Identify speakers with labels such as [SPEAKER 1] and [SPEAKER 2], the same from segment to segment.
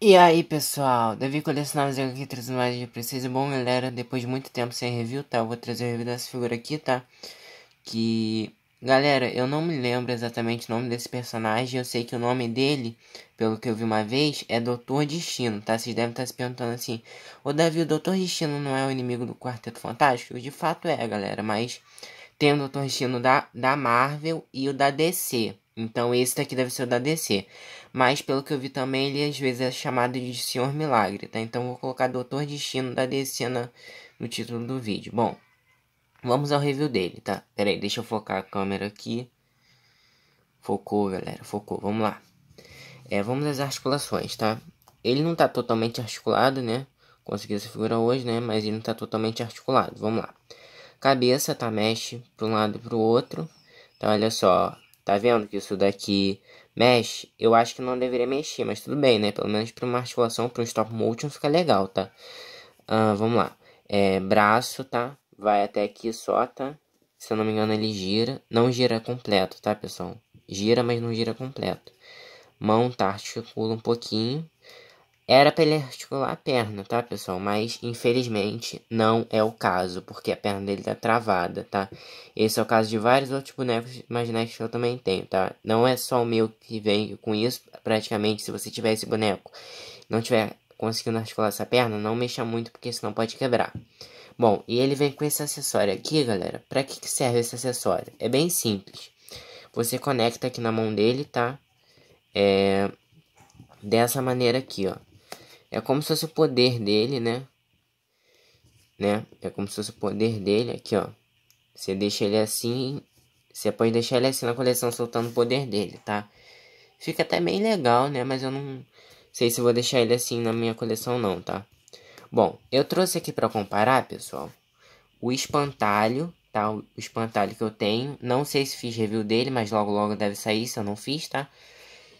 [SPEAKER 1] E aí pessoal, Davi Colecionáveis aqui trazendo mais de preciso. Bom galera, depois de muito tempo sem review, tá? Eu vou trazer o review dessa figura aqui, tá? Que. Galera, eu não me lembro exatamente o nome desse personagem. Eu sei que o nome dele, pelo que eu vi uma vez, é Doutor Destino, tá? Vocês devem estar tá se perguntando assim: Ô Davi, o Doutor Destino não é o inimigo do Quarteto Fantástico? De fato é, galera, mas tem o Doutor Destino da, da Marvel e o da DC, então esse daqui deve ser o da DC. Mas pelo que eu vi também, ele às vezes é chamado de Senhor Milagre, tá? Então vou colocar Doutor Destino da DC na, no título do vídeo. Bom, vamos ao review dele, tá? Pera aí, deixa eu focar a câmera aqui. Focou, galera, focou. Vamos lá. É, vamos às articulações, tá? Ele não tá totalmente articulado, né? Consegui essa figura hoje, né? Mas ele não tá totalmente articulado. Vamos lá. Cabeça, tá? Mexe para um lado e para o outro. Então, olha só. Tá vendo que isso daqui mexe? Eu acho que não deveria mexer, mas tudo bem, né? Pelo menos para uma articulação, para um stop motion fica legal, tá? Uh, vamos lá. É, braço, tá? Vai até aqui só, tá? Se eu não me engano, ele gira. Não gira completo, tá, pessoal? Gira, mas não gira completo. Mão, tá? Articula um pouquinho. Era para ele articular a perna, tá, pessoal? Mas infelizmente não é o caso, porque a perna dele tá travada, tá? Esse é o caso de vários outros bonecos imaginários que eu também tenho, tá? Não é só o meu que vem com isso. Praticamente, se você tiver esse boneco, não tiver conseguindo articular essa perna, não mexa muito, porque senão pode quebrar. Bom, e ele vem com esse acessório aqui, galera. Para que, que serve esse acessório? É bem simples. Você conecta aqui na mão dele, tá? É... Dessa maneira aqui, ó. É como se fosse o poder dele, né? Né? É como se fosse o poder dele. Aqui, ó. Você deixa ele assim. Você pode deixar ele assim na coleção soltando o poder dele, tá? Fica até bem legal, né? Mas eu não sei se vou deixar ele assim na minha coleção não, tá? Bom, eu trouxe aqui para comparar, pessoal, o espantalho, tá? O espantalho que eu tenho. Não sei se fiz review dele, mas logo logo deve sair, se eu não fiz, tá?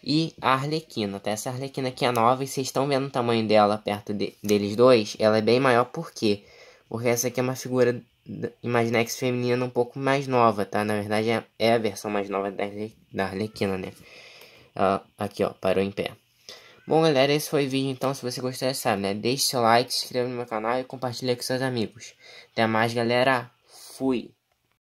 [SPEAKER 1] e a Arlequina, tá? Essa Arlequina aqui é nova e vocês estão vendo o tamanho dela perto de, deles dois. Ela é bem maior por quê? Porque essa aqui é uma figura Imaginex feminina um pouco mais nova, tá? Na verdade é, é a versão mais nova da, Arle, da Arlequina, né? Uh, aqui, ó, parou em pé. Bom, galera, esse foi o vídeo. Então, se você gostou, sabe, né? Deixe seu like, se inscreva no meu canal e compartilhe com seus amigos. Até mais, galera. Fui!